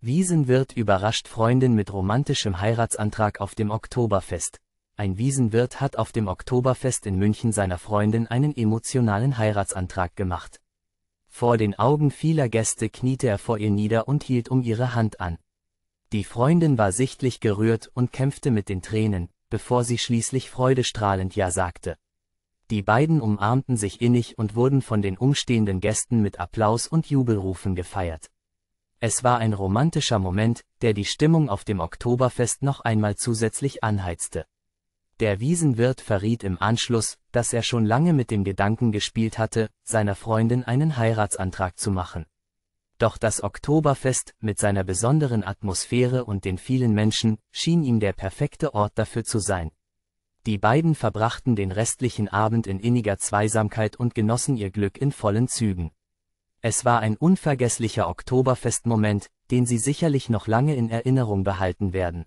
Wiesenwirt überrascht Freundin mit romantischem Heiratsantrag auf dem Oktoberfest. Ein Wiesenwirt hat auf dem Oktoberfest in München seiner Freundin einen emotionalen Heiratsantrag gemacht. Vor den Augen vieler Gäste kniete er vor ihr nieder und hielt um ihre Hand an. Die Freundin war sichtlich gerührt und kämpfte mit den Tränen, bevor sie schließlich freudestrahlend Ja sagte. Die beiden umarmten sich innig und wurden von den umstehenden Gästen mit Applaus und Jubelrufen gefeiert. Es war ein romantischer Moment, der die Stimmung auf dem Oktoberfest noch einmal zusätzlich anheizte. Der Wiesenwirt verriet im Anschluss, dass er schon lange mit dem Gedanken gespielt hatte, seiner Freundin einen Heiratsantrag zu machen. Doch das Oktoberfest, mit seiner besonderen Atmosphäre und den vielen Menschen, schien ihm der perfekte Ort dafür zu sein. Die beiden verbrachten den restlichen Abend in inniger Zweisamkeit und genossen ihr Glück in vollen Zügen. Es war ein unvergesslicher Oktoberfestmoment, den Sie sicherlich noch lange in Erinnerung behalten werden.